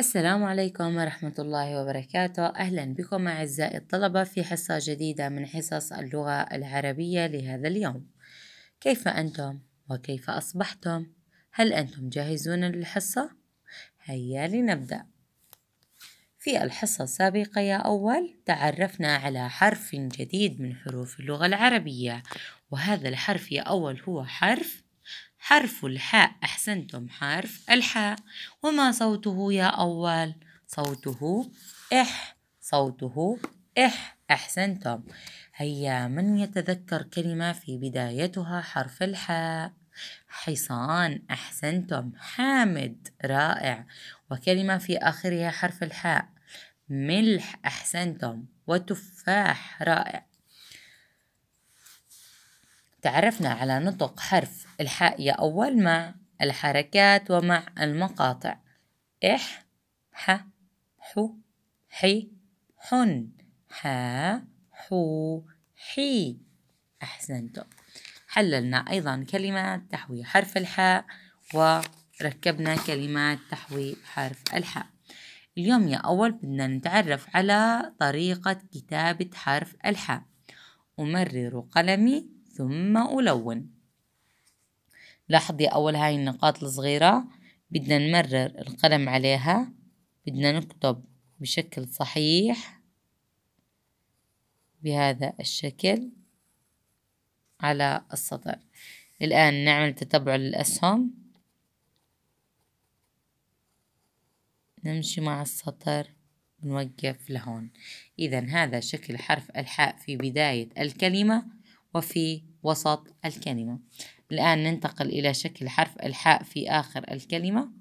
السلام عليكم ورحمة الله وبركاته أهلا بكم أعزائي الطلبة في حصة جديدة من حصص اللغة العربية لهذا اليوم كيف أنتم؟ وكيف أصبحتم؟ هل أنتم جاهزون للحصة؟ هيا لنبدأ في الحصة السابقة يا أول تعرفنا على حرف جديد من حروف اللغة العربية وهذا الحرف يا أول هو حرف حرف الحاء أحسنتم حرف الحاء وما صوته يا أول صوته إح صوته إح أحسنتم هيا من يتذكر كلمة في بدايتها حرف الحاء حصان أحسنتم حامد رائع وكلمة في آخرها حرف الحاء ملح أحسنتم وتفاح رائع تعرفنا على نطق حرف الحاء يا أول مع الحركات ومع المقاطع إح ح حو حي حن ح حو حي أحسنتم حللنا أيضا كلمات تحوي حرف الحاء وركبنا كلمات تحوي حرف الحاء اليوم يا أول بدنا نتعرف على طريقة كتابة حرف الحاء أمرر قلمي ثم ألون لاحظي أول هاي النقاط الصغيرة بدنا نمرر القلم عليها بدنا نكتب بشكل صحيح بهذا الشكل على السطر الآن نعمل تتبع للأسهم نمشي مع السطر نوقف لهون إذا هذا شكل حرف الحاء في بداية الكلمة وفي وسط الكلمة الآن ننتقل إلى شكل حرف الحاء في آخر الكلمة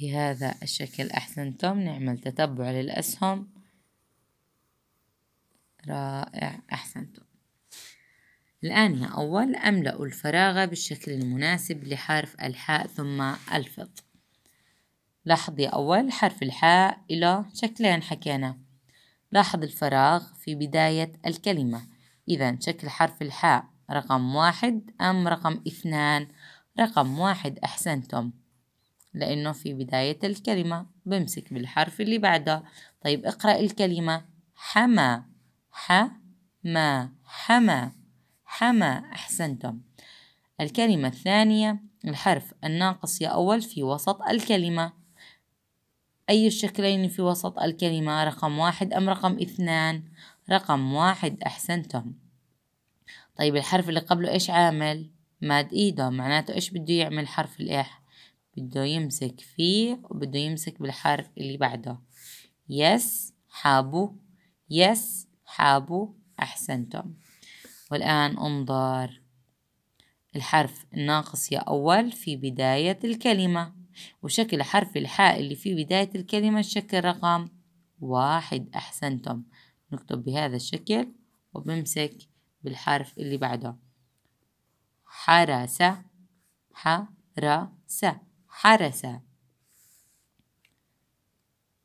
بهذا الشكل أحسنتم نعمل تتبع للأسهم رائع أحسنتم الآن يا أول أملأ الفراغ بالشكل المناسب لحرف الحاء ثم الفض لاحظي أول حرف الحاء إلى شكلين حكينا لاحظ الفراغ في بداية الكلمة إذا شكل حرف الحاء رقم واحد أم رقم اثنان رقم واحد أحسنتم لأنه في بداية الكلمة بمسك بالحرف اللي بعده طيب اقرأ الكلمة حما حما حما حما أحسنتم الكلمة الثانية الحرف الناقص يا أول في وسط الكلمة أي الشكلين في وسط الكلمة رقم واحد أم رقم اثنان رقم واحد أحسنتم طيب الحرف اللي قبله إيش عامل ماد إيده معناته إيش بده يعمل حرف الإح إيه؟ بده يمسك فيه وبده يمسك بالحرف اللي بعده يس حابو يس حابو أحسنتم والآن انظر الحرف الناقص يا أول في بداية الكلمة وشكل حرف الحاء اللي في بداية الكلمة شكل رقم واحد أحسنتم نكتب بهذا الشكل وبمسك بالحرف اللي بعده حرس حرس حرس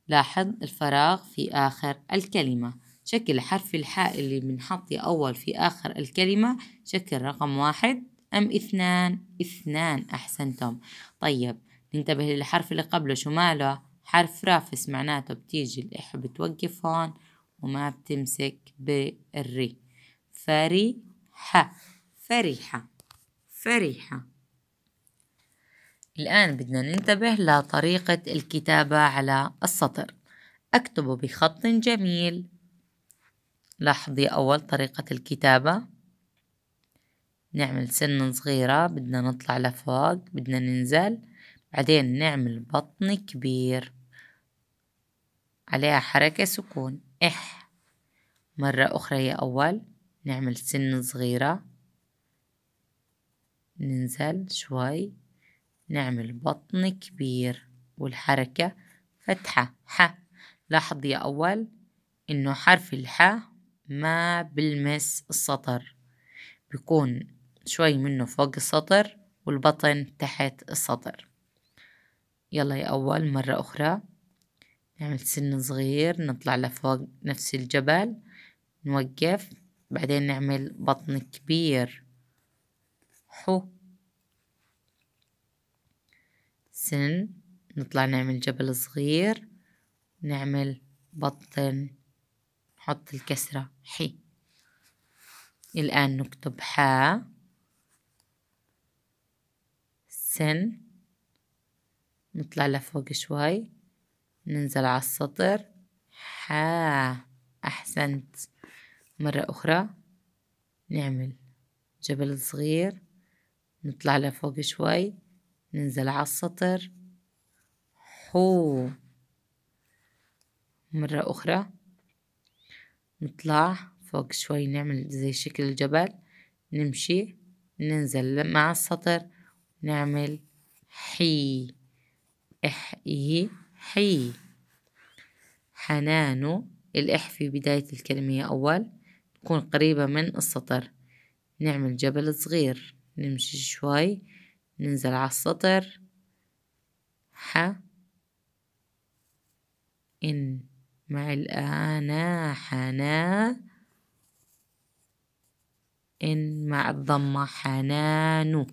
لاحظ الفراغ في آخر الكلمة شكل حرف الحاء اللي بنحطه أول في آخر الكلمة شكل رقم واحد أم اثنان اثنان أحسنتم طيب ننتبه للحرف اللي قبله شو ماله حرف رافس معناته بتيجي الإح بتوقف هون وما بتمسك بالري فريحة فريحة فريحة الآن بدنا ننتبه لطريقة الكتابة على السطر أكتبه بخط جميل لاحظي أول طريقة الكتابة نعمل سن صغيرة بدنا نطلع لفوق بدنا ننزل بعدين نعمل بطن كبير عليها حركة سكون إح مرة أخرى يا أول نعمل سن صغيرة ننزل شوي نعمل بطن كبير والحركة فتحة ح لاحظ يا أول إنه حرف الحاء ما بلمس السطر بيكون شوي منه فوق السطر والبطن تحت السطر يلا يا أول مرة أخرى نعمل سن صغير نطلع لفوق نفس الجبل نوقف بعدين نعمل بطن كبير حو سن نطلع نعمل جبل صغير نعمل بطن نحط الكسرة حي الآن نكتب حا سن نطلع لفوق شوي ننزل على السطر حا أحسنت مرة أخرى نعمل جبل صغير نطلع لفوق شوي ننزل على السطر حو مرة أخرى نطلع فوق شوي نعمل زي شكل الجبل نمشي ننزل مع السطر نعمل حي إح إي حي حنان الإح في بداية الكلمة أول تكون قريبة من السطر نعمل جبل صغير نمشي شوي ننزل على السطر ح إن مع الآنا حنا إن مع الضمة حنانو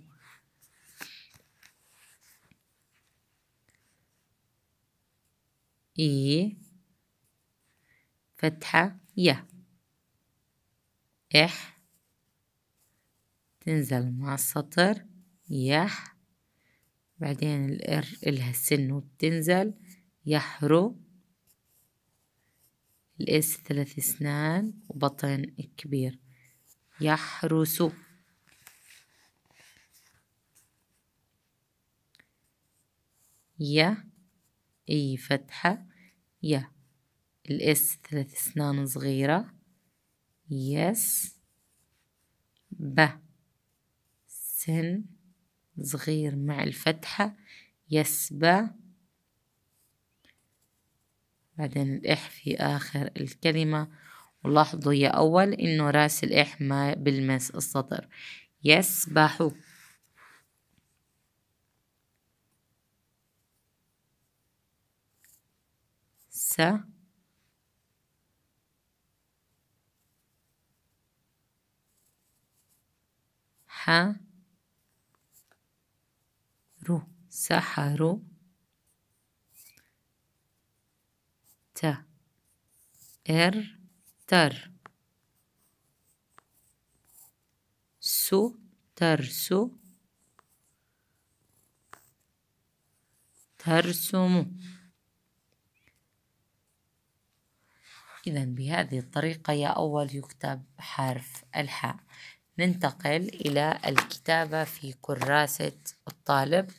إي فتحة يا إح تنزل مع السطر يح بعدين الإر إلها سن وبتنزل يحرو الإس ثلاث أسنان وبطن كبير يحرسو ي اي فتحة يا الاس ثلاث اسنان صغيرة يس ب سن صغير مع الفتحة يسبى بعدين الإح في آخر الكلمة ولاحظوا يا أول إنه راس الإح ما بلمس السطر يسبحوا خمسة حرو سحروا ت ار تر سو ترسو ترسمو إذا بهذه الطريقة يا أول يكتب حرف الحاء ننتقل إلى الكتابة في كراسة الطالب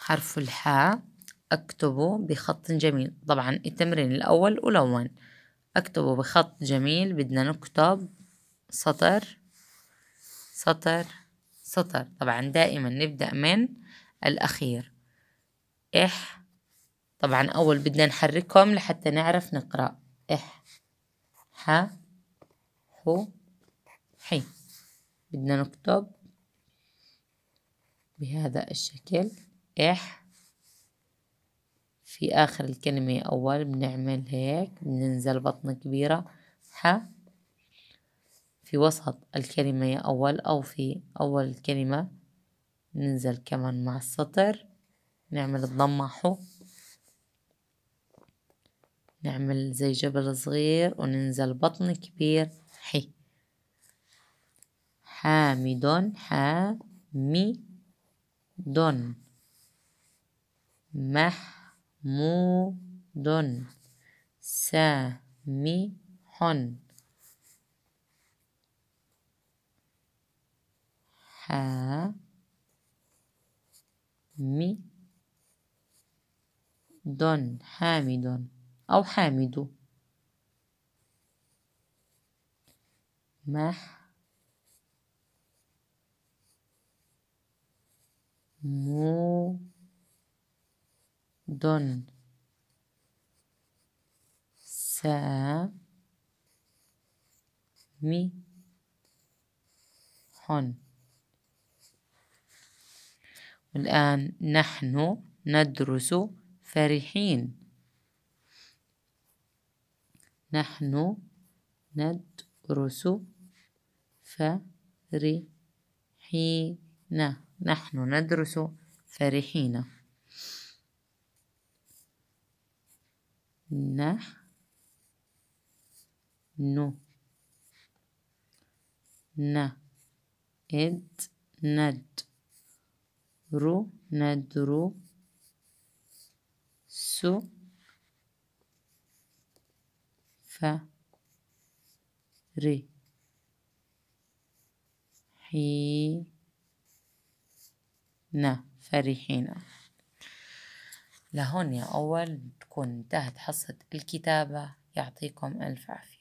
حرف الحاء أكتبه بخط جميل طبعا التمرين الأول ألون أكتبه بخط جميل بدنا نكتب سطر سطر سطر طبعا دائما نبدأ من الأخير إح طبعا أول بدنا نحركهم لحتى نعرف نقرأ إح ح حو حي بدنا نكتب بهذا الشكل إح في آخر الكلمة أول بنعمل هيك بننزل بطنة كبيرة ح في وسط الكلمة يا أول أو في أول الكلمة ننزل كمان مع السطر نعمل الضمة حو نعمل زي جبل صغير وننزل بطن كبير حي حامد حامد محمود حن ح دون حامد أو حامد مح مو دون سا مي حن الآن نحن ندرس فرحين نحن ندرس فرحين نحن ندرس فرحين نحن ن ند رو ري حي حين فرحين لهون يا أول تكون انتهت حصة الكتابة يعطيكم ألف عافية